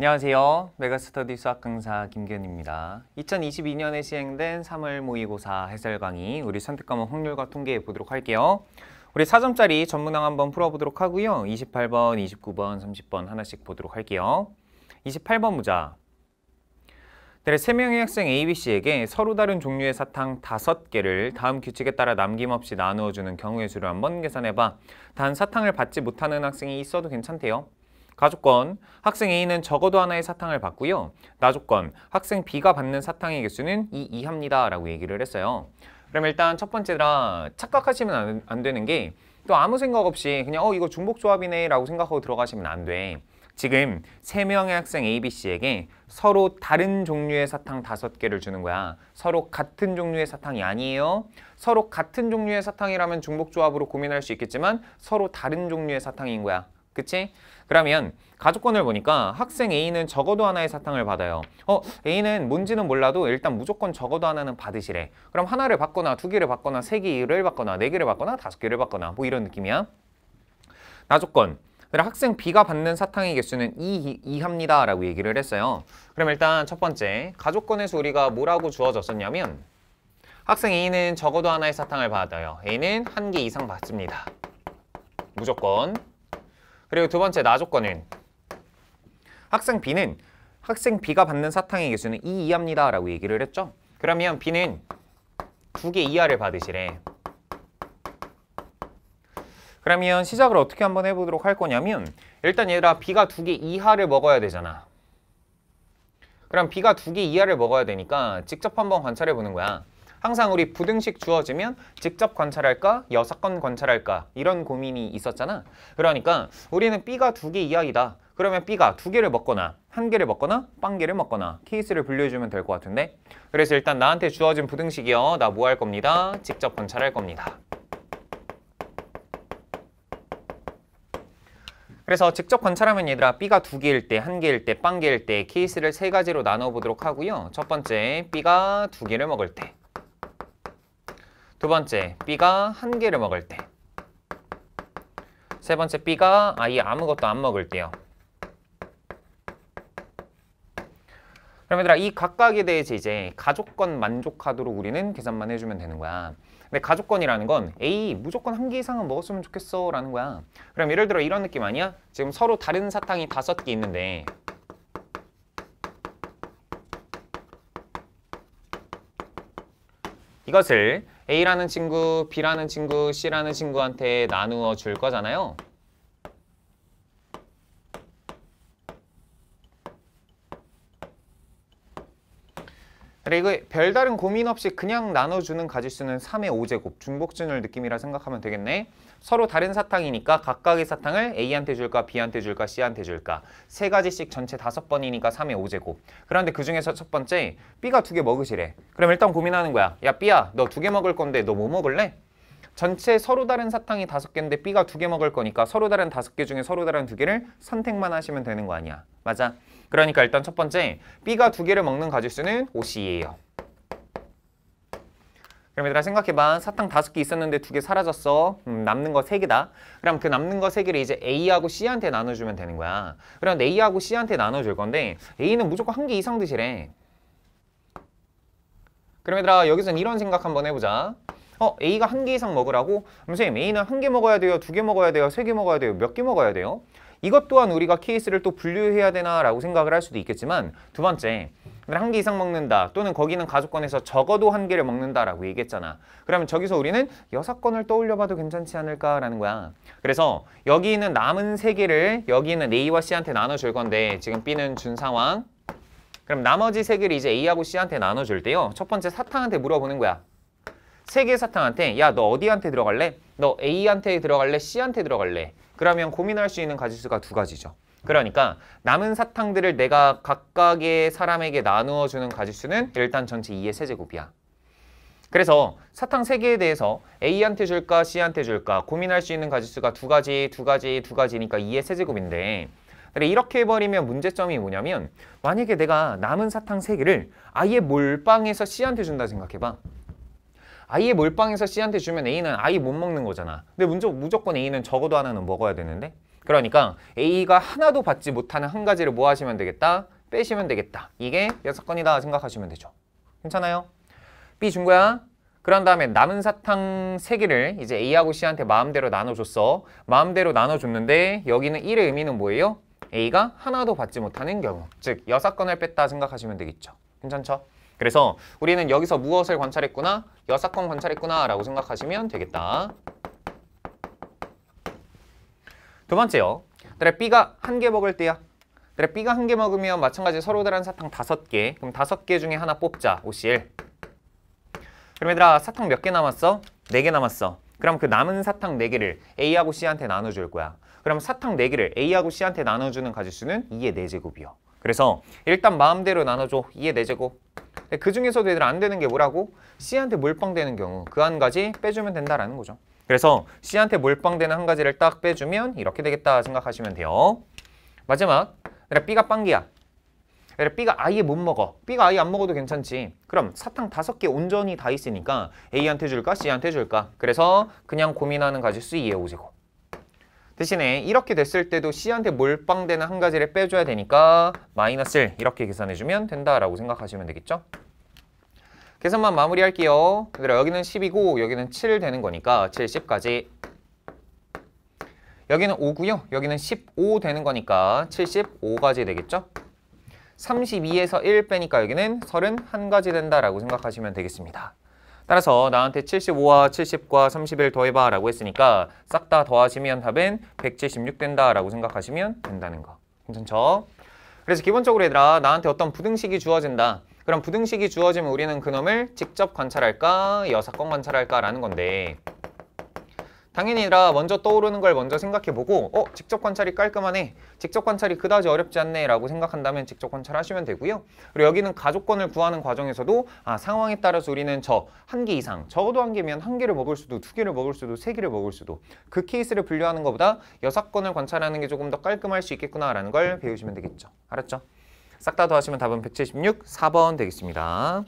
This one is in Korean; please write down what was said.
안녕하세요. 메가스터디 수학 강사 김기현입니다. 2022년에 시행된 3월 모의고사 해설 강의 우리 선택 과목 확률과 통계 보도록 할게요. 우리 4점짜리 전문항 한번 풀어보도록 하고요. 28번, 29번, 30번 하나씩 보도록 할게요. 28번 보자. 3명의 학생 ABC에게 서로 다른 종류의 사탕 5개를 다음 규칙에 따라 남김없이 나누어주는 경우의 수를 한번 계산해봐. 단 사탕을 받지 못하는 학생이 있어도 괜찮대요. 가족권, 학생 A는 적어도 하나의 사탕을 받고요. 나조건, 학생 B가 받는 사탕의 개수는 이 이합니다 라고 얘기를 했어요. 그럼 일단 첫 번째라 착각하시면 안, 안 되는 게 또 아무 생각 없이 그냥 어 이거 중복조합이네 라고 생각하고 들어가시면 안 돼. 지금 세명의 학생 A, B, C에게 서로 다른 종류의 사탕 다섯 개를 주는 거야. 서로 같은 종류의 사탕이 아니에요. 서로 같은 종류의 사탕이라면 중복조합으로 고민할 수 있겠지만 서로 다른 종류의 사탕인 거야. 그치? 그러면 가족권을 보니까 학생 A는 적어도 하나의 사탕을 받아요. 어, A는 뭔지는 몰라도 일단 무조건 적어도 하나는 받으시래. 그럼 하나를 받거나 두 개를 받거나 세 개를 받거나 네 개를 받거나 다섯 개를 받거나 뭐 이런 느낌이야. 나조건. 그럼 학생 B가 받는 사탕의 개수는 2, 합니다 라고 얘기를 했어요. 그럼 일단 첫 번째 가족권에서 우리가 뭐라고 주어졌었냐면 학생 A는 적어도 하나의 사탕을 받아요. A는 한 개 이상 받습니다. 무조건 그리고 두 번째 나 조건은 학생 B는 학생 B가 받는 사탕의 개수는 2 이하입니다 라고 얘기를 했죠. 그러면 B는 두 개 이하를 받으시래. 그러면 시작을 어떻게 한번 해보도록 할 거냐면 일단 얘들아 B가 두 개 이하를 먹어야 되잖아. 그럼 B가 두 개 이하를 먹어야 되니까 직접 한번 관찰해 보는 거야. 항상 우리 부등식 주어지면 직접 관찰할까 여사건 관찰할까 이런 고민이 있었잖아. 그러니까 우리는 B가 두 개 이하이다. 그러면 B가 두 개를 먹거나 한 개를 먹거나 빵 개를 먹거나 케이스를 분류해주면 될 것 같은데 그래서 일단 나한테 주어진 부등식이요. 나 뭐 할 겁니다. 직접 관찰할 겁니다. 그래서 직접 관찰하면 얘들아 B가 두 개일 때, 한 개일 때, 빵 개일 때 케이스를 세 가지로 나눠보도록 하고요. 첫 번째, B가 두 개를 먹을 때. 두 번째, B가 한 개를 먹을 때. 세 번째, B가 아예 아무것도 안 먹을 때요. 그럼 얘들아, 이 각각에 대해서 이제 가족권 만족하도록 우리는 계산만 해주면 되는 거야. 근데 가족권이라는 건 A 무조건 한 개 이상은 먹었으면 좋겠어 라는 거야. 그럼 예를 들어 이런 느낌 아니야? 지금 서로 다른 사탕이 다섯 개 있는데 이것을 A라는 친구, B라는 친구, C라는 친구한테 나누어 줄 거잖아요. 그래 이 별다른 고민 없이 그냥 나눠주는 가짓수는 3의 5제곱 중복진율 느낌이라 생각하면 되겠네 서로 다른 사탕이니까 각각의 사탕을 A한테 줄까 B한테 줄까 C한테 줄까 세 가지씩 전체 다섯 번이니까 3의 5제곱 그런데 그 중에서 첫 번째 B가 두 개 먹으시래 그럼 일단 고민하는 거야 야 B야 너 두 개 먹을 건데 너 뭐 먹을래? 전체 서로 다른 사탕이 다섯 개인데 B가 두 개 먹을 거니까 서로 다른 다섯 개 중에 서로 다른 두 개를 선택만 하시면 되는 거 아니야. 맞아? 그러니까 일단 첫 번째 B가 두 개를 먹는 가짓수는 5C예요. 그럼 얘들아 생각해봐. 사탕 다섯 개 있었는데 두 개 사라졌어. 음, 남는 거 세 개다. 그럼 그 남는 거 세 개를 이제 A하고 C한테 나눠주면 되는 거야. 그럼 A하고 C한테 나눠줄 건데 A는 무조건 한 개 이상 드시래. 그럼 얘들아 여기선 이런 생각 한번 해보자. 어 A가 한 개 이상 먹으라고? 그럼 선생님 A는 한 개 먹어야 돼요? 두 개 먹어야 돼요? 세 개 먹어야 돼요? 몇 개 먹어야 돼요? 이것 또한 우리가 케이스를 또 분류해야 되나라고 생각을 할 수도 있겠지만 두 번째 한 개 이상 먹는다 또는 거기는 가족권에서 적어도 한 개를 먹는다라고 얘기했잖아 그러면 저기서 우리는 여섯 건을 떠올려봐도 괜찮지 않을까라는 거야 그래서 여기 있는 남은 세 개를 여기 있는 A와 C한테 나눠줄 건데 지금 B는 준 상황 그럼 나머지 세 개를 이제 A하고 C한테 나눠줄 때요 첫 번째 사탕한테 물어보는 거야 세 개의 사탕한테 야 너 어디한테 들어갈래? 너 A한테 들어갈래? C한테 들어갈래? 그러면 고민할 수 있는 가지수가 두 가지죠. 그러니까 남은 사탕들을 내가 각각의 사람에게 나누어 주는 가지수는 일단 전체 2의 세제곱이야. 그래서 사탕 세개에 대해서 A한테 줄까 C한테 줄까 고민할 수 있는 가지수가 두 가지, 두 가지, 두 가지니까 2의 세제곱인데 근데 이렇게 해버리면 문제점이 뭐냐면 만약에 내가 남은 사탕 세개를 아예 몰빵해서 C한테 준다 생각해봐. 아이의 몰빵해서 C한테 주면 A는 아이 못 먹는 거잖아. 근데 문제, 무조건 A는 적어도 하나는 먹어야 되는데 그러니까 A가 하나도 받지 못하는 한 가지를 뭐 하시면 되겠다? 빼시면 되겠다. 이게 여섯 건이다 생각하시면 되죠. 괜찮아요? B 준 거야. 그런 다음에 남은 사탕 세개를 이제 A하고 C한테 마음대로 나눠줬어. 마음대로 나눠줬는데 여기는 1의 의미는 뭐예요? A가 하나도 받지 못하는 경우. 즉, 여섯 건을 뺐다 생각하시면 되겠죠. 괜찮죠? 그래서 우리는 여기서 무엇을 관찰했구나? 여사건 관찰했구나 라고 생각하시면 되겠다. 두 번째요. 그래 B가 한 개 먹을 때야. 그래 B가 한 개 먹으면 마찬가지 서로 다른 사탕 다섯 개. 그럼 다섯 개 중에 하나 뽑자. OCL. 그럼 얘들아 사탕 몇 개 남았어? 네 개 남았어. 그럼 그 남은 사탕 네개를 A하고 C한테 나눠줄 거야. 그럼 사탕 네개를 A하고 C한테 나눠주는 가짓수는 2의 네제곱이요 그래서 일단 마음대로 나눠줘. 이해 내재고 그 중에서도 얘들 안 되는 게 뭐라고? C한테 몰빵되는 경우 그 한 가지 빼주면 된다라는 거죠. 그래서 C한테 몰빵되는 한 가지를 딱 빼주면 이렇게 되겠다 생각하시면 돼요. 마지막, 얘네 B가 빵기야. 얘네 B가 아예 못 먹어. B가 아예 안 먹어도 괜찮지. 그럼 사탕 다섯 개 온전히 다 있으니까 A한테 줄까? C한테 줄까? 그래서 그냥 고민하는 가지 수의 2의 5제 대신에 이렇게 됐을 때도 C한테 몰빵되는 한 가지를 빼줘야 되니까 마이너스 1 이렇게 계산해주면 된다라고 생각하시면 되겠죠? 계산만 마무리할게요. 얘들아 여기는 10이고 여기는 7 되는 거니까 7, 10까지 여기는 5고요. 여기는 15 되는 거니까 75까지 되겠죠? 32에서 1 빼니까 여기는 31가지 된다라고 생각하시면 되겠습니다. 따라서 나한테 75와 70과 30을 더해봐 라고 했으니까 싹 다 더하시면 답은 176 된다 라고 생각하시면 된다는 거. 괜찮죠? 그래서 기본적으로 얘들아 나한테 어떤 부등식이 주어진다. 그럼 부등식이 주어지면 우리는 그놈을 직접 관찰할까 여사건 관찰할까라는 건데 당연히라 먼저 떠오르는 걸 먼저 생각해보고 어? 직접 관찰이 깔끔하네 직접 관찰이 그다지 어렵지 않네 라고 생각한다면 직접 관찰하시면 되고요 그리고 여기는 가족권을 구하는 과정에서도 아 상황에 따라서 우리는 저 한 개 이상 적어도 한 개면 한 개를 먹을 수도 두 개를 먹을 수도 세 개를 먹을 수도 그 케이스를 분류하는 것보다 여사건을 관찰하는 게 조금 더 깔끔할 수 있겠구나라는 걸 배우시면 되겠죠 알았죠? 싹 다 더하시면 답은 176, 4번 되겠습니다.